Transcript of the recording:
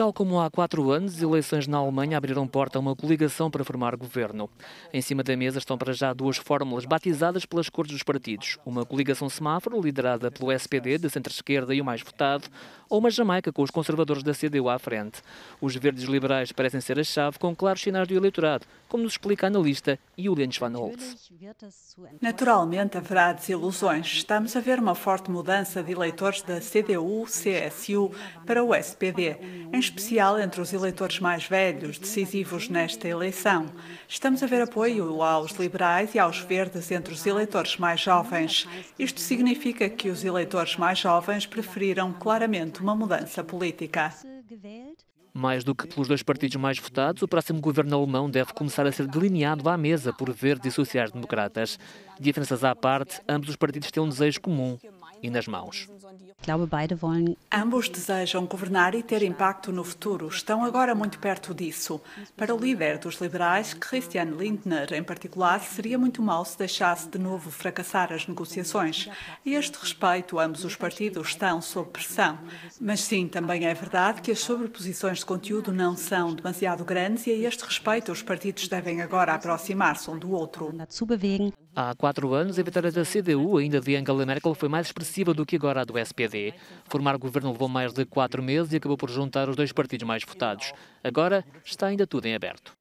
Tal como há quatro anos, eleições na Alemanha abriram porta a uma coligação para formar governo. Em cima da mesa estão para já duas fórmulas batizadas pelas cores dos partidos. Uma coligação semáforo, liderada pelo SPD, de centro-esquerda e o mais votado, ou uma Jamaica com os conservadores da CDU à frente. Os verdes liberais parecem ser a chave com claros sinais do eleitorado, como nos explica a analista Julian Schwanholz. Naturalmente haverá desilusões. Estamos a ver uma forte mudança de eleitores da CDU-CSU para o SPD. Em especial entre os eleitores mais velhos, decisivos nesta eleição. Estamos a ver apoio aos liberais e aos verdes entre os eleitores mais jovens. Isto significa que os eleitores mais jovens preferiram claramente uma mudança política. Mais do que pelos dois partidos mais votados, o próximo governo alemão deve começar a ser delineado à mesa por verdes e sociais-democratas. Diferenças à parte, ambos os partidos têm um desejo comum: e nas mãos. Ambos desejam governar e ter impacto no futuro. Estão agora muito perto disso. Para o líder dos liberais, Christian Lindner, em particular, seria muito mal se deixasse de novo fracassar as negociações. A este respeito, ambos os partidos estão sob pressão. Mas sim, também é verdade que as sobreposições de conteúdo não são demasiado grandes e, a este respeito, os partidos devem agora aproximar-se um do outro. Há quatro anos, a vitória da CDU, ainda de Angela Merkel, foi mais expressiva do que agora a do SPD. Formar governo levou mais de quatro meses e acabou por juntar os dois partidos mais votados. Agora está ainda tudo em aberto.